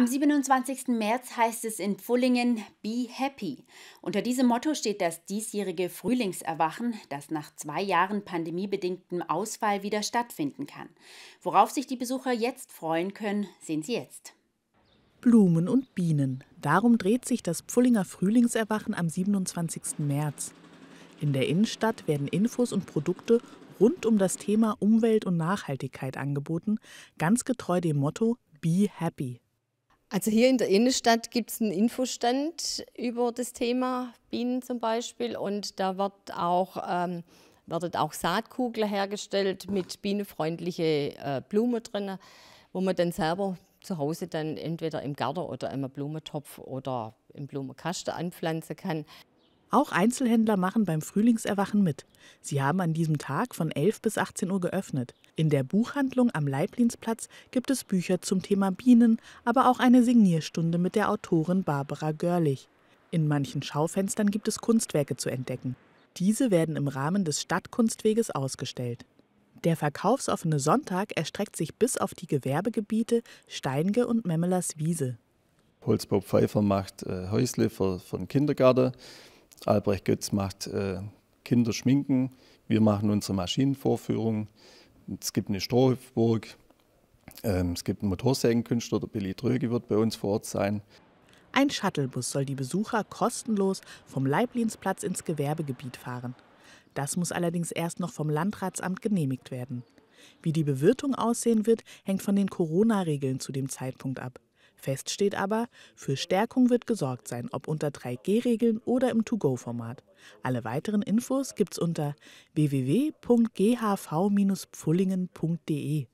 Am 27. März heißt es in Pfullingen Be Happy. Unter diesem Motto steht das diesjährige Frühlingserwachen, das nach zwei Jahren pandemiebedingtem Ausfall wieder stattfinden kann. Worauf sich die Besucher jetzt freuen können, sehen Sie jetzt. Blumen und Bienen. Darum dreht sich das Pfullinger Frühlingserwachen am 27. März. In der Innenstadt werden Infos und Produkte rund um das Thema Umwelt und Nachhaltigkeit angeboten, ganz getreu dem Motto Be Happy. Also hier in der Innenstadt gibt es einen Infostand über das Thema Bienen zum Beispiel und da wird auch, ähm, werden auch Saatkugeln hergestellt mit bienenfreundlichen äh, Blumen drin, wo man dann selber zu Hause dann entweder im Garten oder im Blumentopf oder im Blumenkasten anpflanzen kann. Auch Einzelhändler machen beim Frühlingserwachen mit. Sie haben an diesem Tag von 11 bis 18 Uhr geöffnet. In der Buchhandlung am Leiblinsplatz gibt es Bücher zum Thema Bienen, aber auch eine Signierstunde mit der Autorin Barbara Görlich. In manchen Schaufenstern gibt es Kunstwerke zu entdecken. Diese werden im Rahmen des Stadtkunstweges ausgestellt. Der verkaufsoffene Sonntag erstreckt sich bis auf die Gewerbegebiete Steinge und Memmelers Wiese. Holzbau Pfeiffer macht äh, Häusle für, für den Kindergarten. Albrecht Götz macht äh, schminken, wir machen unsere Maschinenvorführung, es gibt eine Strohburg, ähm, es gibt einen Motorsägenkünstler, der Billy Dröge wird bei uns vor Ort sein. Ein Shuttlebus soll die Besucher kostenlos vom Leiblinsplatz ins Gewerbegebiet fahren. Das muss allerdings erst noch vom Landratsamt genehmigt werden. Wie die Bewirtung aussehen wird, hängt von den Corona-Regeln zu dem Zeitpunkt ab. Fest steht aber, für Stärkung wird gesorgt sein, ob unter 3G-Regeln oder im To-Go-Format. Alle weiteren Infos gibt's unter www.ghv-pfullingen.de.